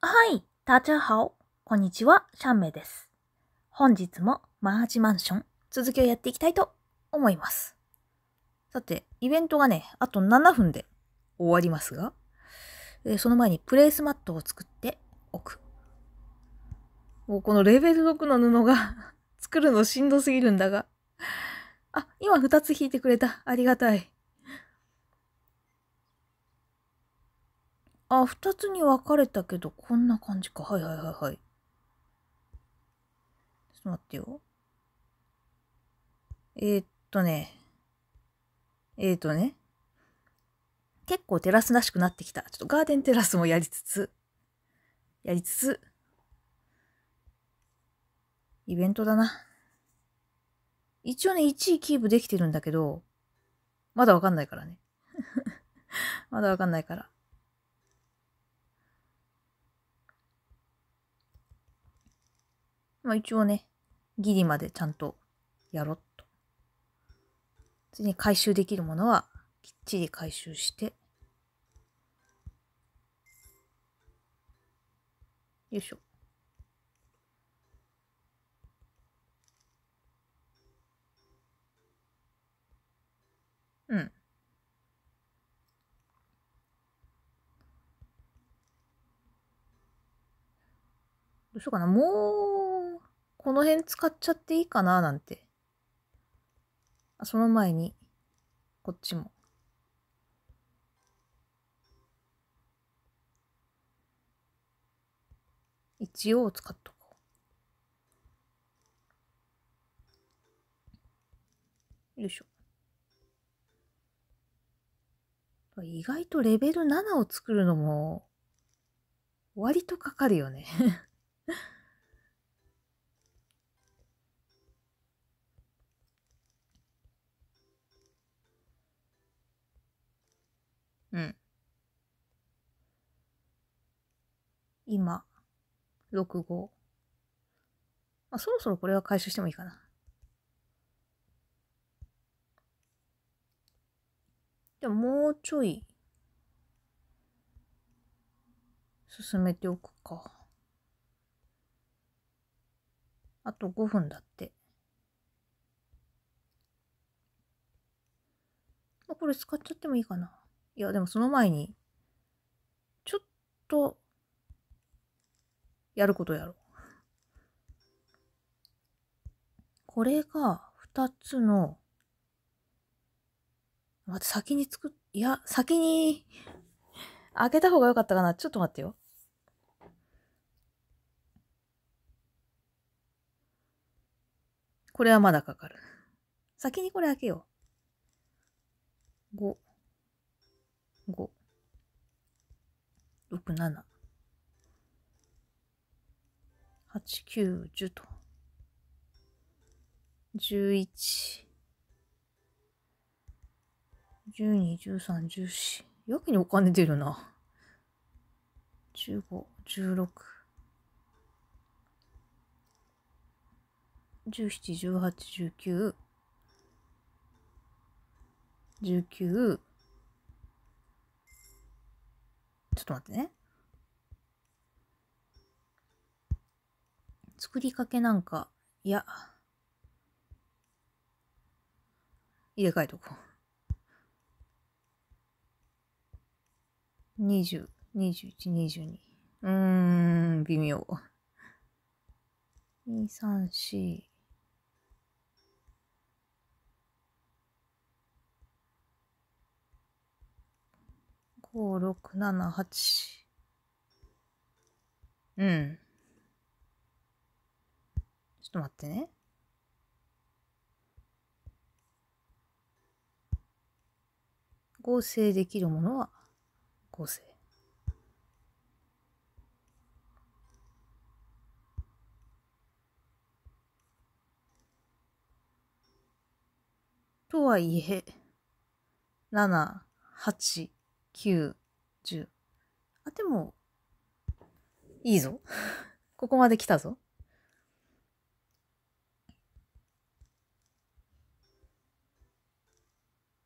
はい、大家好。こんにちは、シャンメイです。本日もマージマンション続きをやっていきたいと思います。さて、イベントがね、あと7分で終わりますが、えその前にプレイスマットを作っておく。もうこのレベル6の布が 作るのしんどすぎるんだが。あ、今2つ引いてくれた。ありがたい。あ、二つに分かれたけど、こんな感じか。はいはいはいはい。ちょっと待ってよ。えー、っとね。えー、っとね。結構テラスらしくなってきた。ちょっとガーデンテラスもやりつつ、やりつつ、イベントだな。一応ね、1位キープできてるんだけど、まだわかんないからね。まだわかんないから。まあ一応ね、ギリまでちゃんとやろっと。次に回収できるものはきっちり回収して。よいしょ。うん。どうしようかな。もうこの辺使っちゃっていいかななんて。その前に、こっちも。一応使っとこう。よいしょ。意外とレベル7を作るのも割とかかるよねうん。今、6号。まあ、そろそろこれは回収してもいいかな。じゃあもうちょい進めておくか。あと5分だって。まあ、これ使っちゃってもいいかな。いや、でもその前に、ちょっと、やることやろう。これが2つの、また先に作っ、いや、先に開けた方が良かったかな。ちょっと待ってよ。これはまだかかる。先にこれ開けよう。5。5、6、7、8、9、10と、11、12、13、14。やけにお金出るな。15、16、17、18、19、19、ょっと待ってね。作りかけなんか、いや。入れ替えとこう。二。うーん、微妙。二、三、四。五六七八うん。ちょっと待ってね。合成できるものは合成。とはいえ、7、8、9、10。あ、でも、いいぞ。ここまで来たぞ。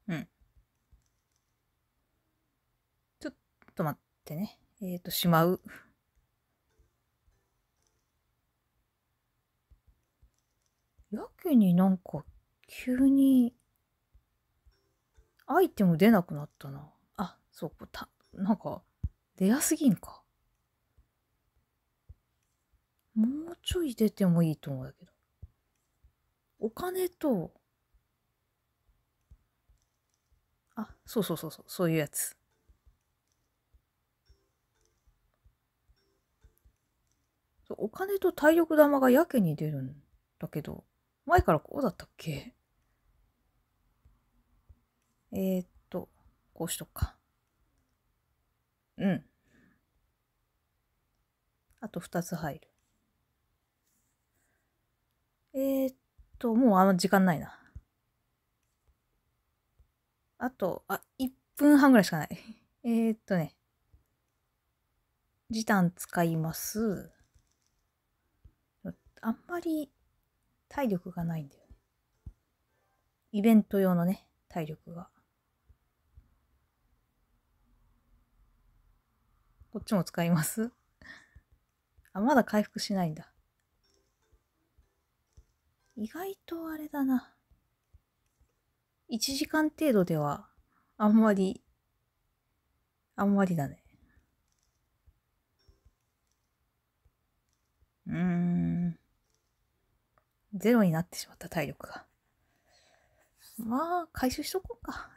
うん。ちょっと待ってね。えっ、ー、と、しまう。やけになんか急にアイテム出なくなったな。そう、た、なんか、出やすぎんか。もうちょい出てもいいと思うんだけど。お金と、あ、そうそうそうそう、そういうやつ。お金と体力玉がやけに出るんだけど、前からこうだったっけえー、っと、こうしとくか。うんあと2つ入るえー、っともうあんま時間ないなあとあ1分半ぐらいしかない えー、っとね時短使いますあんまり体力がないんだよねイベント用のね体力が。こっちも使いますあ、まだ回復しないんだ。意外とあれだな。1時間程度では、あんまり、あんまりだね。うーん。ゼロになってしまった体力が。まあ、回収しとこうか。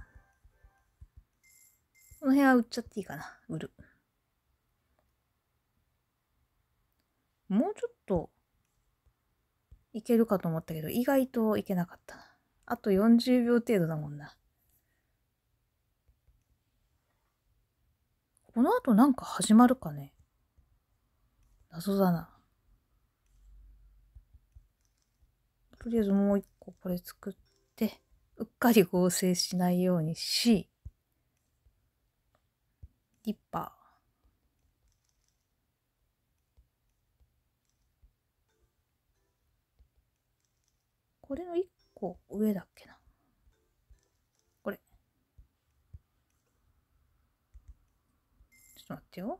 この辺は売っちゃっていいかな。売る。もうちょっといけるかと思ったけど、意外といけなかったな。あと40秒程度だもんな。この後なんか始まるかね謎だな。とりあえずもう一個これ作って、うっかり合成しないようにし、リッパー。これの1個上だっけな。これ。ちょっと待ってよ。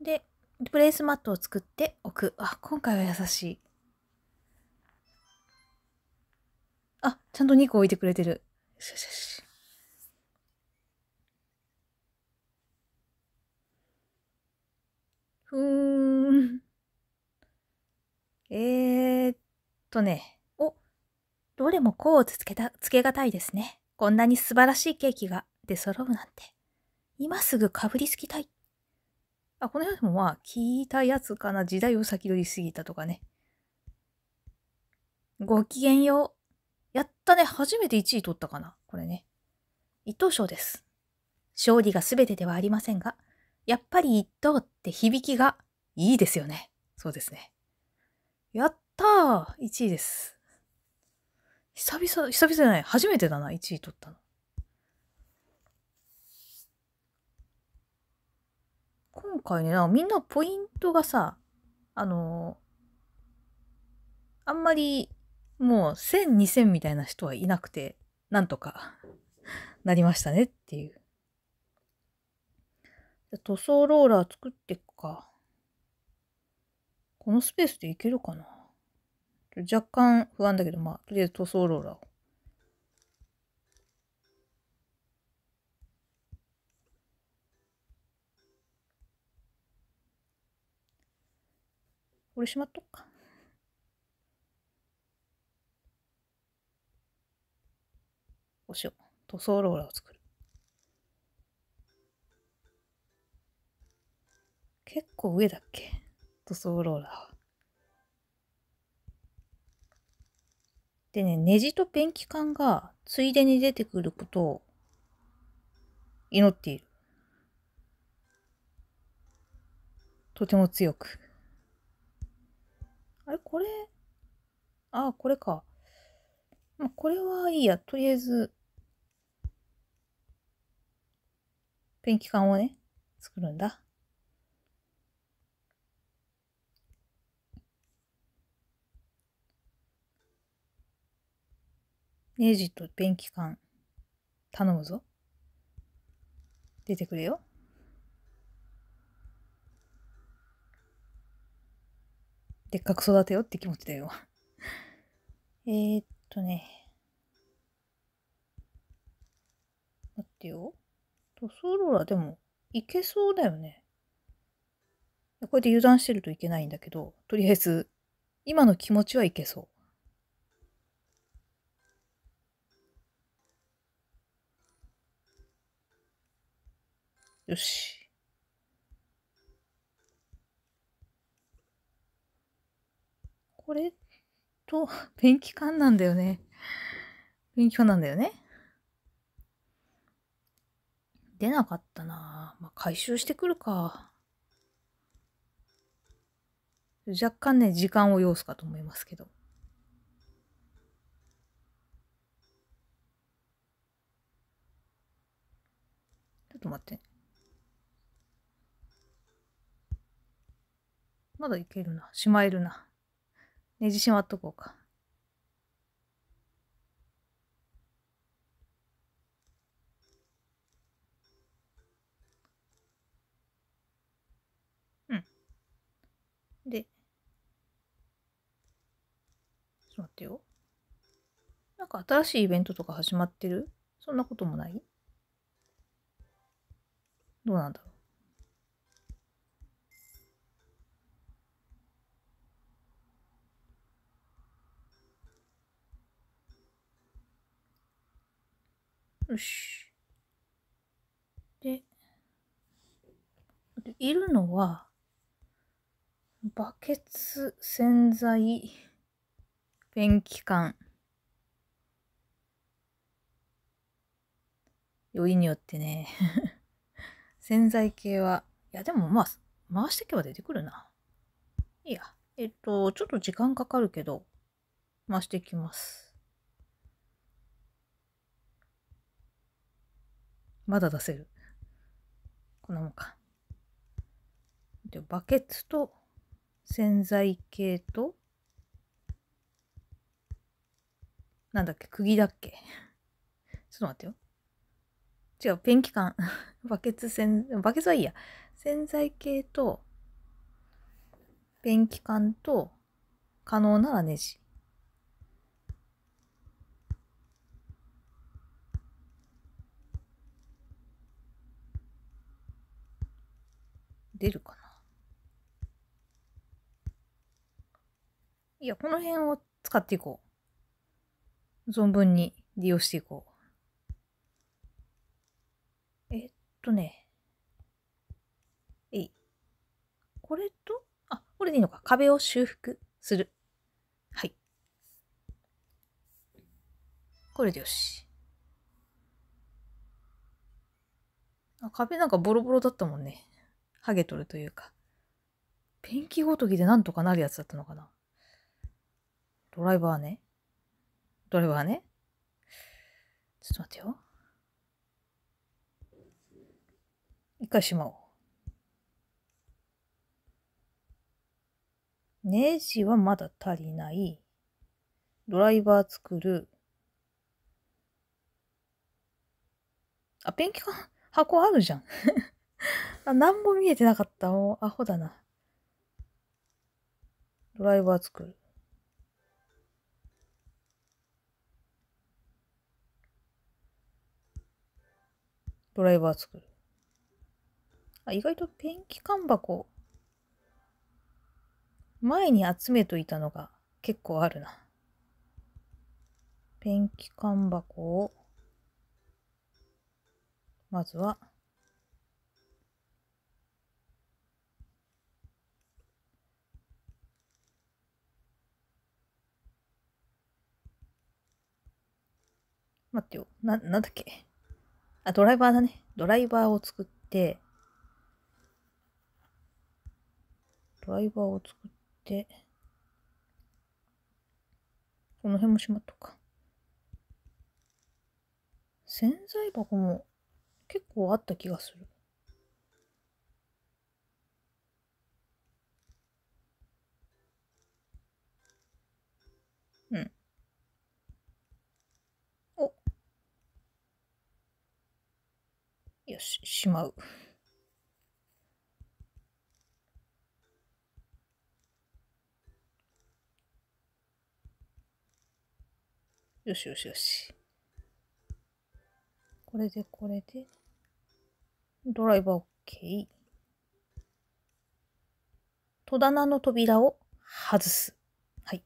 で、プレイスマットを作っておく。あ、今回は優しい。あ、ちゃんと2個置いてくれてる。よしよしよし。ふーん。えーっとね、お、どれも甲うつけた、つけがたいですね。こんなに素晴らしいケーキが出揃うなんて。今すぐかぶりつきたい。あ、この辺もまあ、聞いたやつかな。時代を先取りすぎたとかね。ごきげんよう。やったね。初めて1位取ったかな。これね。一等賞です。勝利が全てではありませんが、やっぱり一等って響きがいいですよね。そうですね。やっったー !1 位です。久々、久々じゃない。初めてだな、1位取ったの。今回ね、みんなポイントがさ、あのー、あんまりもう1000、2000みたいな人はいなくて、なんとか なりましたねっていう。塗装ローラー作っていくか。このスペースでいけるかな若干不安だけど、まあ、とりあえず塗装ローラーを。これしまっとか。こうしよう。塗装ローラーを作る。結構上だっけ塗装ローラーは。でね、ネジとペンキ管がついでに出てくることを祈っている。とても強く。あれこれああ、これか。まあ、これはいいや。とりあえず、ペンキ管をね、作るんだ。ネジとペンキ缶、頼むぞ。出てくれよ。でっかく育てよって気持ちだよ えーっとね。待ってよ。トソローラでも、いけそうだよね。こうやって油断してるといけないんだけど、とりあえず、今の気持ちはいけそう。よし。これと、ペンキ缶なんだよね。ペンキ缶なんだよね。出なかったなまあ、回収してくるか。若干ね、時間を要すかと思いますけど。ちょっと待って。まだいけるな。しまえるな。ネジしまっとこうか。うん。で、ちょっと待ってよ。なんか新しいイベントとか始まってるそんなこともないどうなんだろうよし。で、いるのは、バケツ、洗剤、便器管。缶。よりによってね 洗剤系は、いやでもまあ、回していけば出てくるな。いいや。えっと、ちょっと時間かかるけど、回していきます。まだ出せる。こんなもんか。で、バケツと洗剤系と、なんだっけ、釘だっけ。ちょっと待ってよ。違う、ペンキ缶。バケツ洗、バケツはいいや。洗剤系と、ペンキ缶と、可能ならネジ。出るかないや、この辺を使っていこう。存分に利用していこう。えっとね。えい。これと、あ、これでいいのか。壁を修復する。はい。これでよし。あ、壁なんかボロボロだったもんね。ハゲとるというか。ペンキごときでなんとかなるやつだったのかな。ドライバーね。ドライバーね。ちょっと待ってよ。一回しまおう。ネジはまだ足りない。ドライバー作る。あ、ペンキか箱あるじゃん。あ、なんも見えてなかった。もう、アホだな。ドライバー作る。ドライバー作る。あ、意外とペンキ缶箱、前に集めといたのが結構あるな。ペンキ缶箱を、まずは、待ってよ。な、なんだっけ。あ、ドライバーだね。ドライバーを作って、ドライバーを作って、この辺もしまっとか。洗剤箱も結構あった気がする。しまう。よしよしよし。これでこれで。ドライバー OK。戸棚の扉を外す。はい。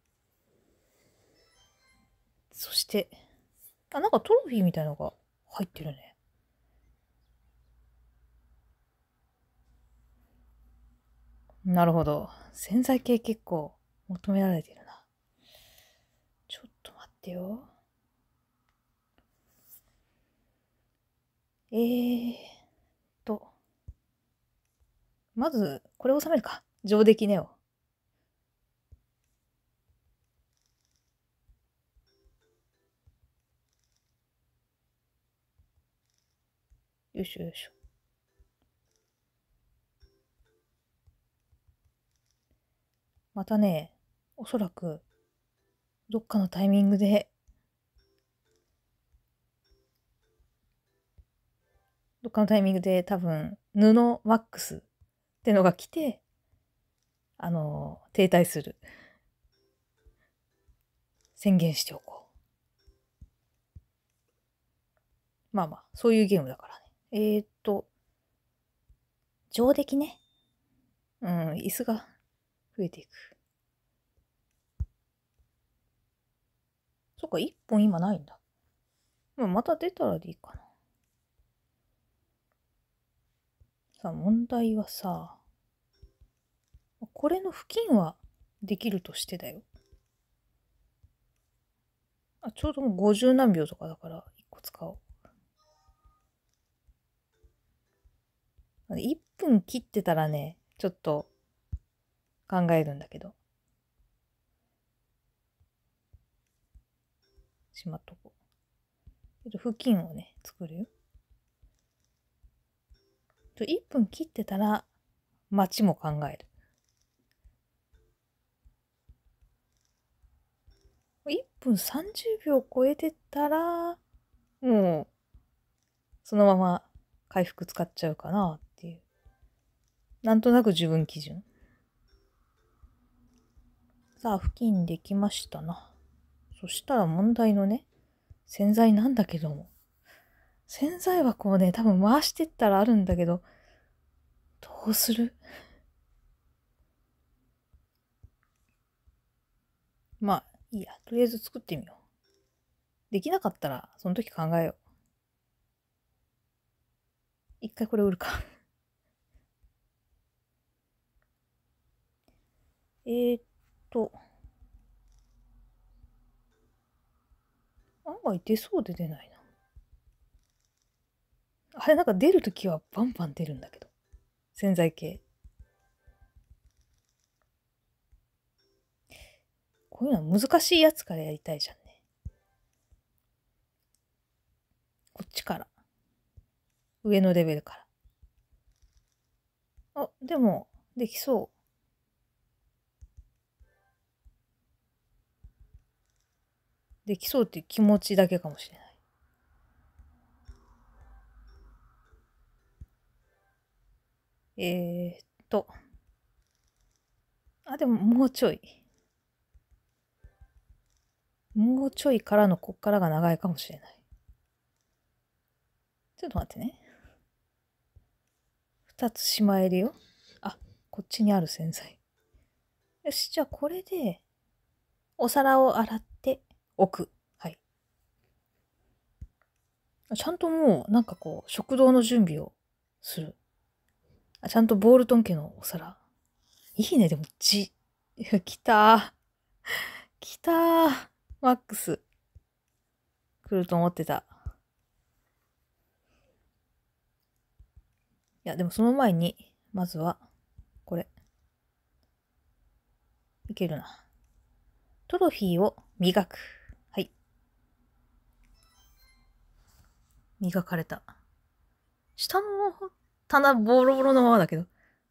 そして、あ、なんかトロフィーみたいのが入ってるね。なるほど。潜在系結構求められてるな。ちょっと待ってよ。えーと。まず、これを収めるか。上出来ねを。よいしょよいしょ。またね、おそらく、どっかのタイミングで、どっかのタイミングで多分、布ワックスってのが来て、あの、停滞する。宣言しておこう。まあまあ、そういうゲームだからね。えー、っと、上出来ね。うん、椅子が増えていく。そっか、1本今ないんだ。また出たらでいいかな。さあ、問題はさ、これの付近はできるとしてだよ。あ、ちょうど50何秒とかだから、1個使おう。1分切ってたらね、ちょっと考えるんだけど。しまっとこう。っと布巾をね、作るよ。1分切ってたら、待ちも考える。1分30秒超えてたら、もう、そのまま回復使っちゃうかなっていう。なんとなく自分基準。さ付近できましたな。そしたら問題のね、洗剤なんだけども。洗剤はこうね、多分回してったらあるんだけど、どうするまあ、いいや。とりあえず作ってみよう。できなかったら、その時考えよう。一回これ売るかえーっと、案外出そうで出ないな。あれなんか出るときはバンバン出るんだけど。潜在系。こういうのは難しいやつからやりたいじゃんね。こっちから。上のレベルから。あ、でも、できそう。できそうっていう気持ちだけかもしれない。えー、っと。あ、でももうちょい。もうちょいからのこっからが長いかもしれない。ちょっと待ってね。二つしまえるよ。あ、こっちにある洗剤。よし、じゃあこれで、お皿を洗っ置く。はい。ちゃんともう、なんかこう、食堂の準備をする。あちゃんとボールトン家のお皿。いいね、でも、じ、来た来たマックス。来ると思ってた。いや、でもその前に、まずは、これ。いけるな。トロフィーを磨く。磨かれた。下の棚ボロボロのままだけど。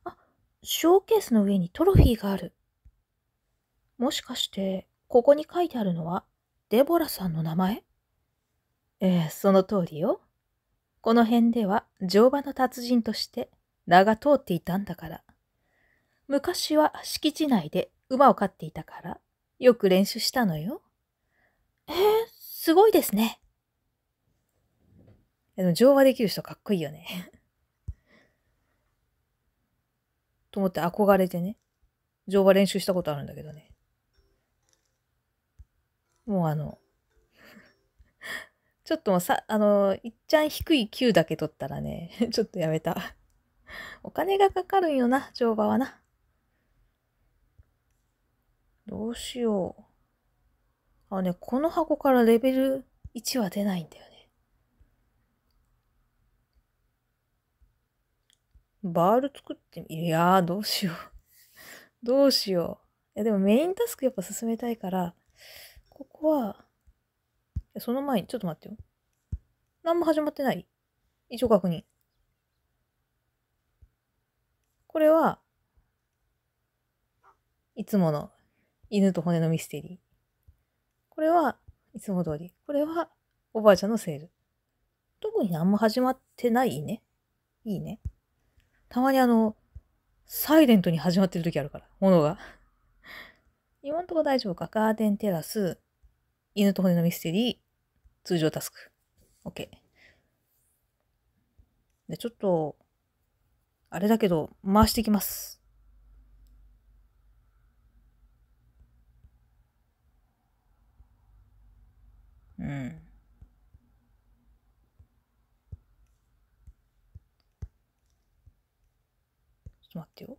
あ、ショーケースの上にトロフィーがある。もしかして、ここに書いてあるのは、デボラさんの名前ええー、その通りよ。この辺では乗馬の達人として名が通っていたんだから。昔は敷地内で馬を飼っていたから、よく練習したのよ。ええー、すごいですね。でも、乗馬できる人かっこいいよね と思って憧れてね。乗馬練習したことあるんだけどね。もうあの ちょっともうさ、あの、いっちゃん低い9だけ取ったらね ちょっとやめたお金がかかるんよな、乗馬はな。どうしよう。あのね、この箱からレベル1は出ないんだよね。バール作ってみ、いやー、どうしよう どうしよう。いや、でもメインタスクやっぱ進めたいから、ここは、その前に、ちょっと待ってよ。何も始まってない一応確認。これは、いつもの犬と骨のミステリー。これは、いつも通り。これは、おばあちゃんのセール。特に何も始まってないね。いいね。たまにあの、サイレントに始まってる時あるから、ものが。今んとこ大丈夫か。ガーデンテラス、犬と骨のミステリー、通常タスク。OK。で、ちょっと、あれだけど、回していきます。うん。と待ってよ。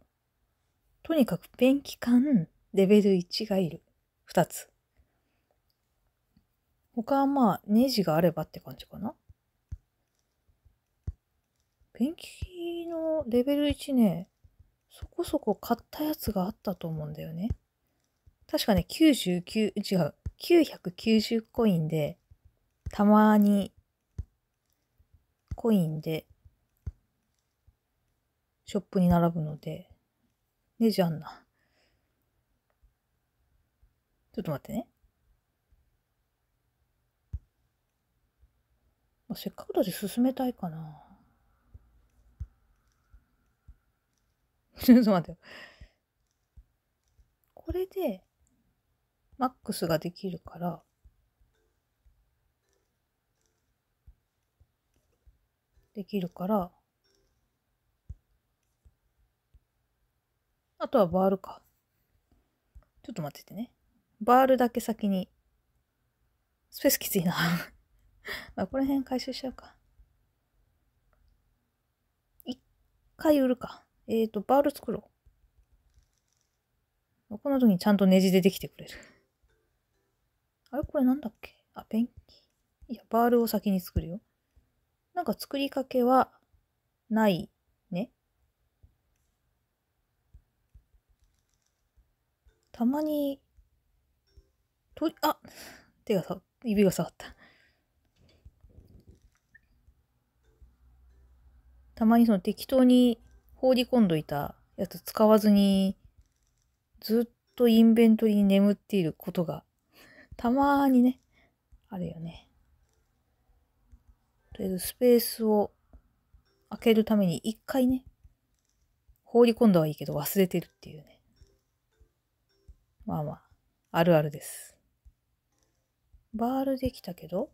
とにかくペンキ缶、レベル1がいる。2つ。他はまあ、ネジがあればって感じかな。ペンキのレベル1ね、そこそこ買ったやつがあったと思うんだよね。確かね、99、違う、990コインで、たまに、コインでショップに並ぶので、ネジあんな。ちょっと待ってね。まあ、せっかくだし進めたいかな。ちょっと待ってよ。これで、マックスができるから、できるから、あとはバールか。ちょっと待っててね。バールだけ先に。スペースきついな あ、この辺回収しちゃうか。一回売るか。えっ、ー、と、バール作ろう。この時にちゃんとネジでできてくれる。あれこれなんだっけあ、ペンキ。いや、バールを先に作るよ。なんか作りかけはないたまに、と、あ手がさ、指が触った。たまにその適当に放り込んどいたやつ使わずに、ずっとインベントリに眠っていることが、たまにね、あるよね。とりあえずスペースを開けるために一回ね、放り込んだはいいけど忘れてるっていうね。まあまあ、あるあるです。バールできたけど、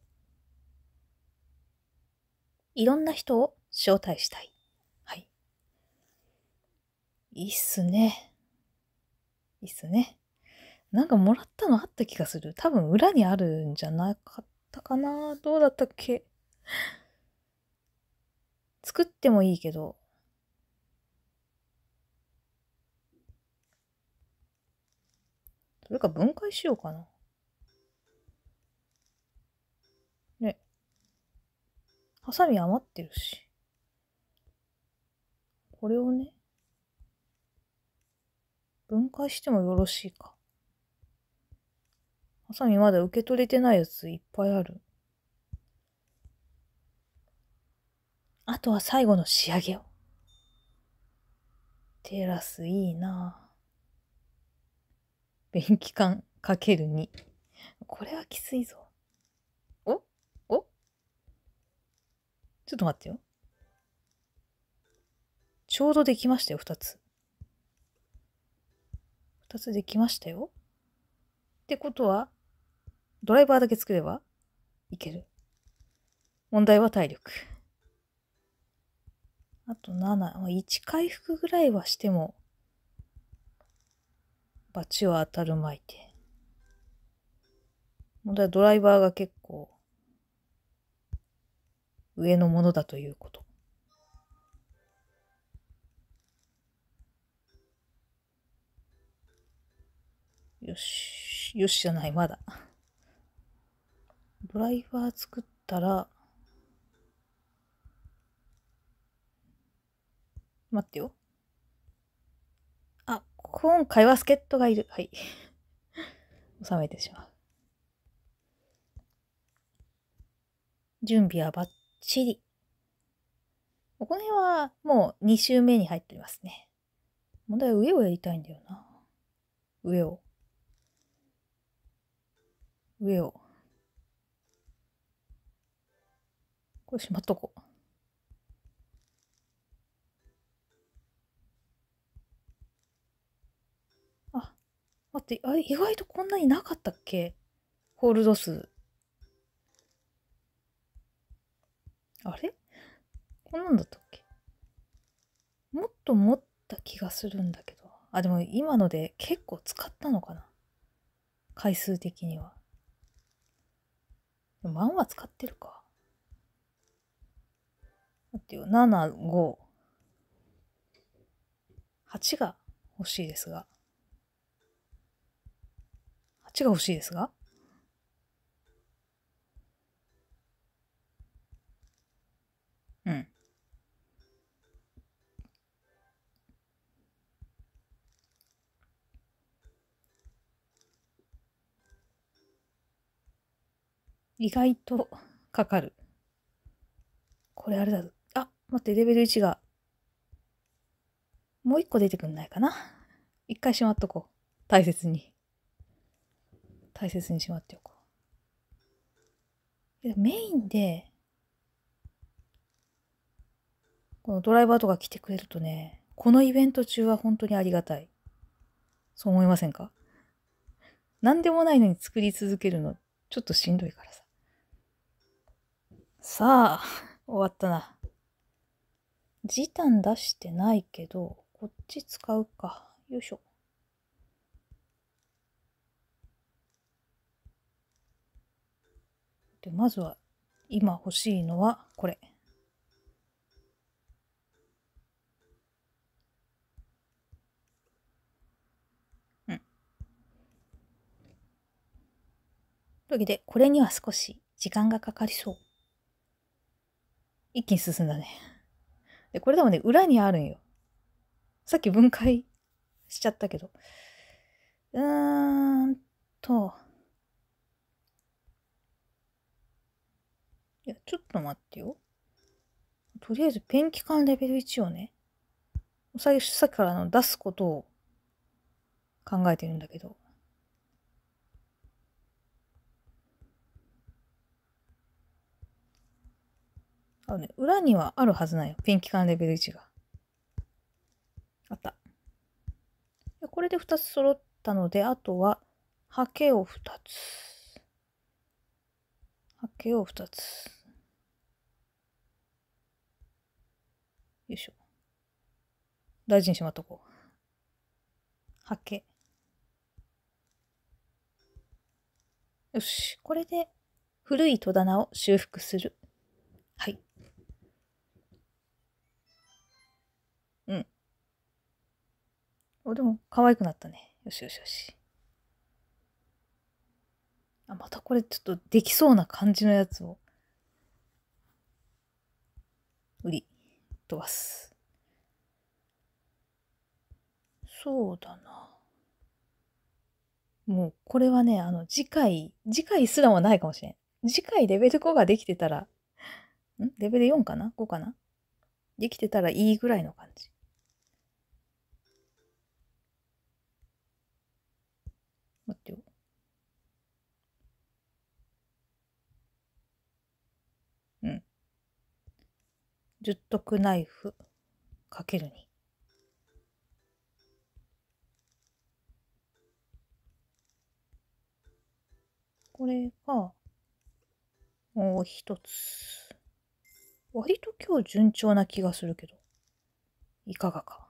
いろんな人を招待したい。はい。いいっすね。いいっすね。なんかもらったのあった気がする。多分裏にあるんじゃなかったかな。どうだったっけ。作ってもいいけど、それか分解しようかな。ね。ハサミ余ってるし。これをね、分解してもよろしいか。ハサミまだ受け取れてないやついっぱいある。あとは最後の仕上げを。テラスいいなぁ。勉器管かける2。これはきついぞ。おおちょっと待ってよ。ちょうどできましたよ、2つ。2つできましたよ。ってことは、ドライバーだけ作ればいける。問題は体力。あと7、1回復ぐらいはしても罰は当たるまいて。問題はドライバーが結構、上のものだということ。よし。よしじゃない、まだ。ドライバー作ったら、待ってよ。今回は助っ人がいる。はい。収めてしまう。準備はバッチリ。この辺はもう2周目に入ってますね。問題は上をやりたいんだよな。上を。上を。これしまっとこう。って、あ意外とこんなになかったっけホールド数。あれこんなんだったっけもっと持った気がするんだけど。あ、でも今ので結構使ったのかな回数的には。マンは使ってるか。待ってよ、7、5。8が欲しいですが。8が欲しいですがうん。意外とかかる。これあれだ。あ、待って、レベル1が。もう一個出てくんないかな。一回しまっとこう。大切に。大切にしまっておこう。メインで、このドライバーとか来てくれるとね、このイベント中は本当にありがたい。そう思いませんか何でもないのに作り続けるの、ちょっとしんどいからさ。さあ、終わったな。時短出してないけど、こっち使うか。よいしょ。でまずは今欲しいのはこれ。うん。というわけでこれには少し時間がかかりそう。一気に進んだね。で、これでもね、裏にあるんよ。さっき分解しちゃったけど。うーんと。や、ちょっと待ってよ。とりあえずペンキ缶レベル1をね、さっきからの出すことを考えてるんだけど。あのね、裏にはあるはずないよ。ペンキ缶レベル1が。あった。これで2つ揃ったので、あとは、ハケを2つ。ハケを2つ。よいしょ。大事にしまっとこう。はけ。よし。これで古い戸棚を修復する。はい。うん。お、でも可愛くなったね。よしよしよし。あ、またこれちょっとできそうな感じのやつを。売り。す。そうだな。もうこれはね、あの次回、次回すらもないかもしれん。次回レベル5ができてたら、んレベル4かな ?5 かなできてたらいいぐらいの感じ。待ってよ。十徳ナイフかける2。これが、もう一つ。割と今日順調な気がするけど、いかがか。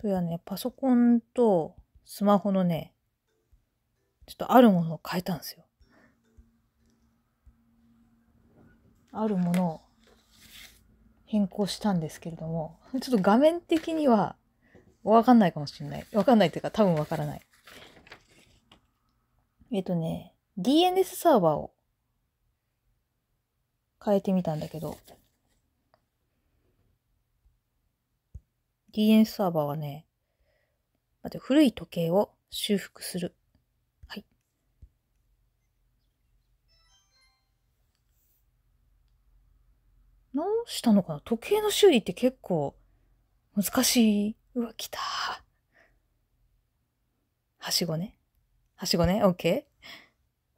それはね、パソコンとスマホのね、ちょっとあるものを変えたんですよ。あるものを変更したんですけれども、ちょっと画面的にはわかんないかもしれない。わかんないというか多分わからない。えっとね、DNS サーバーを変えてみたんだけど、DNS サーバーはね、まず古い時計を修復する。直したのかな時計の修理って結構難しい。うわ、来た。はしごね。はしごね。オッケ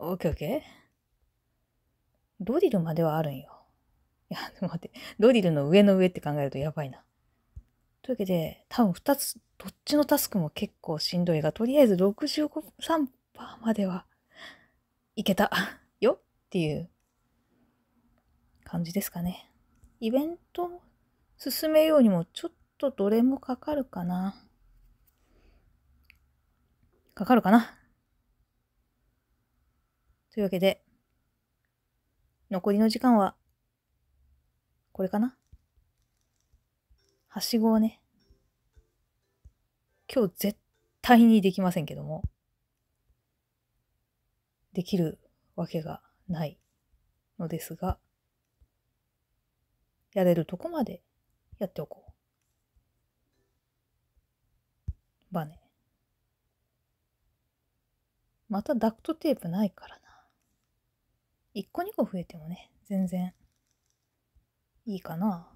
ーオッケーオッケー。ドリルまではあるんよ。いや、待って。ドリルの上の上って考えるとやばいな。というわけで、多分2つ、どっちのタスクも結構しんどいが、とりあえず65、3%まではいけたよっていう感じですかね。イベント進めようにもちょっとどれもかかるかな。かかるかな。というわけで、残りの時間は、これかな。はしごをね、今日絶対にできませんけども、できるわけがないのですが、やれるとこまでやっておこう。バネ。またダクトテープないからな。一個二個増えてもね、全然いいかな。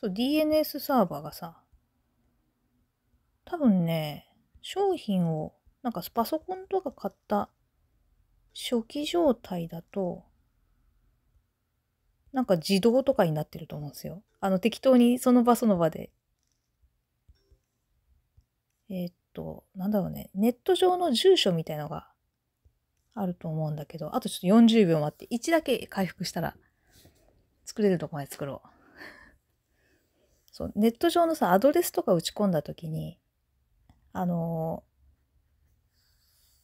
そう、DNS サーバーがさ、多分ね、商品を、なんかパソコンとか買った初期状態だと、なんか自動とかになってると思うんですよ。あの、適当にその場その場で。えー、っと、なんだろうね。ネット上の住所みたいのがあると思うんだけど、あとちょっと40秒待って、1だけ回復したら、作れるとこまで作ろう。そう、ネット上のさ、アドレスとか打ち込んだ時に、あの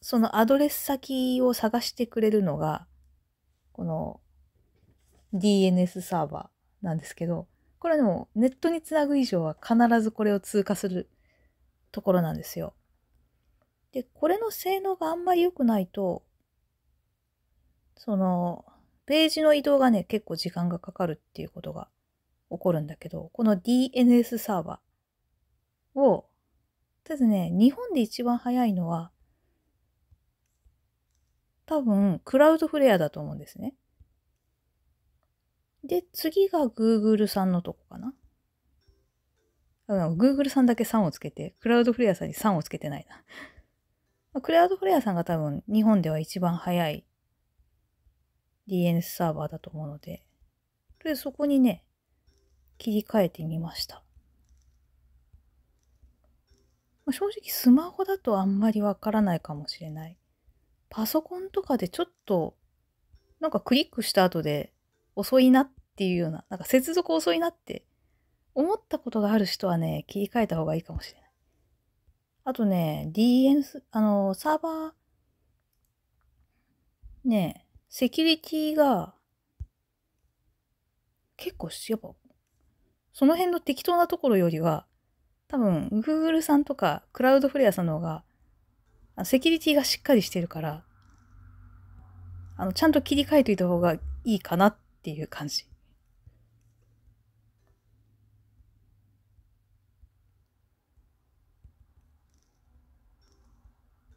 そのアドレス先を探してくれるのが、この DNS サーバーなんですけど、これでもネットにつなぐ以上は必ずこれを通過するところなんですよ。で、これの性能があんまり良くないと、その、ページの移動がね、結構時間がかかるっていうことが起こるんだけど、この DNS サーバーを、とりあえずね、日本で一番早いのは、多分、クラウドフレアだと思うんですね。で、次が Google さんのとこかな。Google さんだけ3をつけて、クラウドフレアさんに3をつけてないな。クラウドフレアさんが多分日本では一番早い DNS サーバーだと思うので、でそこにね、切り替えてみました。まあ、正直スマホだとあんまりわからないかもしれない。パソコンとかでちょっと、なんかクリックした後で遅いなっていうような、なんか接続遅いなって思ったことがある人はね、切り替えた方がいいかもしれない。あとね、DN、あの、サーバー、ね、セキュリティが、結構、し、やっぱ、その辺の適当なところよりは、多分、Google さんとか、クラウドフレアさんの方が、セキュリティがしっかりしてるから、あの、ちゃんと切り替えておいた方がいいかなっていう感じ。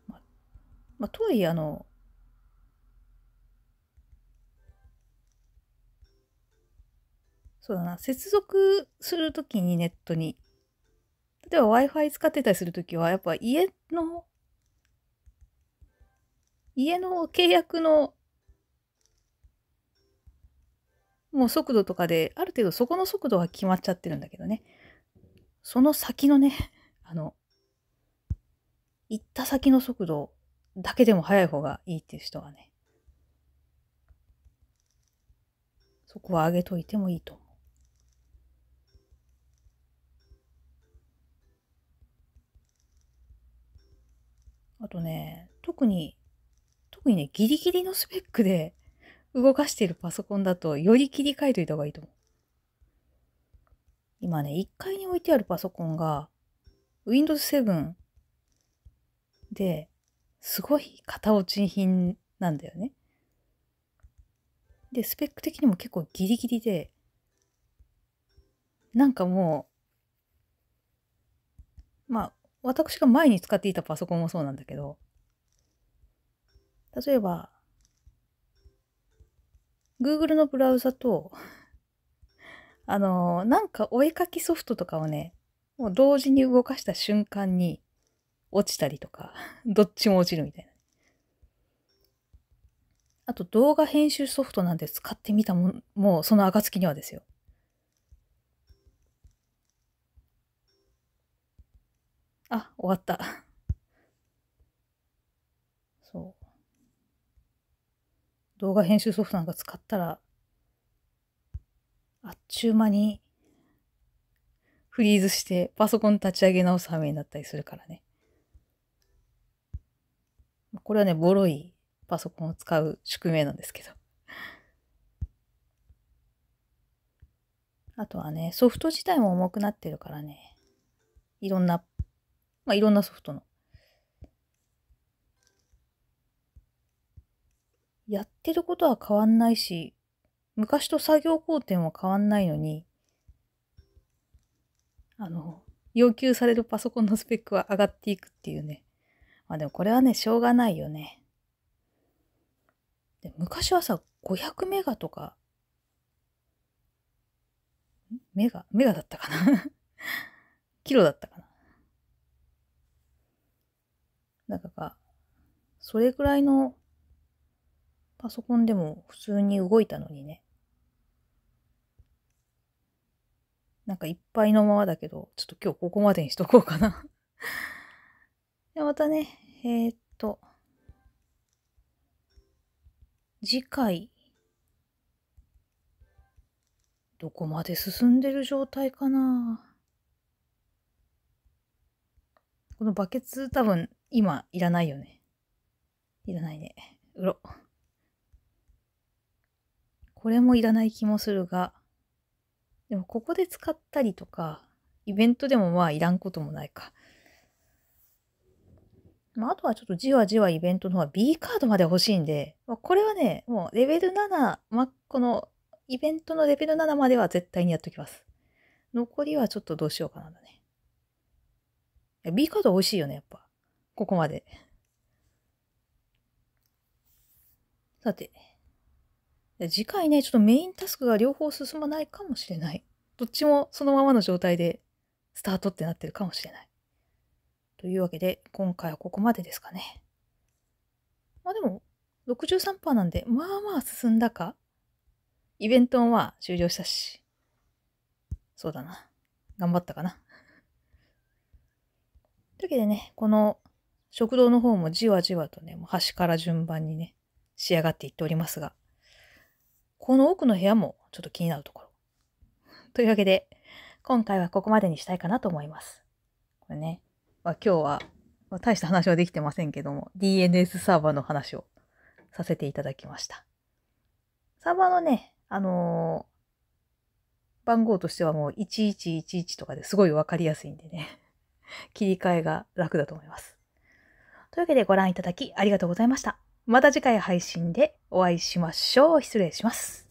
ま、まあ、とはいえ、あの、そうだな、接続するときにネットに、例えば Wi-Fi 使ってたりするときは、やっぱ家の、家の契約のもう速度とかで、ある程度そこの速度は決まっちゃってるんだけどね。その先のね、あの、行った先の速度だけでも速い方がいいっていう人はね、そこは上げといてもいいと思う。あとね、特に、特にね、ギリギリのスペックで動かしているパソコンだとより切り替えといた方がいいと思う。今ね、1階に置いてあるパソコンが Windows 7で、すごい型落ち品なんだよね。で、スペック的にも結構ギリギリで、なんかもう、まあ、私が前に使っていたパソコンもそうなんだけど、例えば、Google のブラウザと、あのー、なんかお絵かきソフトとかをね、もう同時に動かした瞬間に落ちたりとか、どっちも落ちるみたいな。あと動画編集ソフトなんて使ってみたもん、もうその暁にはですよ。あ、終わった。動画編集ソフトなんか使ったら、あっちゅう間にフリーズしてパソコン立ち上げ直すためになったりするからね。これはね、ボロいパソコンを使う宿命なんですけど。あとはね、ソフト自体も重くなってるからね。いろんな、まあ、いろんなソフトのやってることは変わんないし、昔と作業工程も変わんないのに、あの、要求されるパソコンのスペックは上がっていくっていうね。まあでもこれはね、しょうがないよね。で昔はさ、500メガとか、メガメガだったかな キロだったかななんかか、それくらいのパソコンでも普通に動いたのにね。なんかいっぱいのままだけど、ちょっと今日ここまでにしとこうかな で、またね、えー、っと、次回、どこまで進んでる状態かなこのバケツ多分今いらないよね。いらないね。うろ。これもいらない気もするが、でもここで使ったりとか、イベントでもまあいらんこともないか。まあ、あとはちょっとじわじわイベントの方は B カードまで欲しいんで、まあ、これはね、もうレベル7、まあ、このイベントのレベル7までは絶対にやっときます。残りはちょっとどうしようかなだね。B カード美味しいよね、やっぱ。ここまで。さて。次回ね、ちょっとメインタスクが両方進まないかもしれない。どっちもそのままの状態でスタートってなってるかもしれない。というわけで、今回はここまでですかね。まあでも、63%なんで、まあまあ進んだか。イベントもまあ終了したし。そうだな。頑張ったかな。というわけでね、この食堂の方もじわじわとね、もう端から順番にね、仕上がっていっておりますが、この奥の部屋もちょっと気になるところ。というわけで、今回はここまでにしたいかなと思います。これね、まあ、今日は、まあ、大した話はできてませんけども、DNS サーバーの話をさせていただきました。サーバーのね、あのー、番号としてはもう1111とかですごいわかりやすいんでね、切り替えが楽だと思います。というわけでご覧いただきありがとうございました。また次回配信でお会いしましょう。失礼します。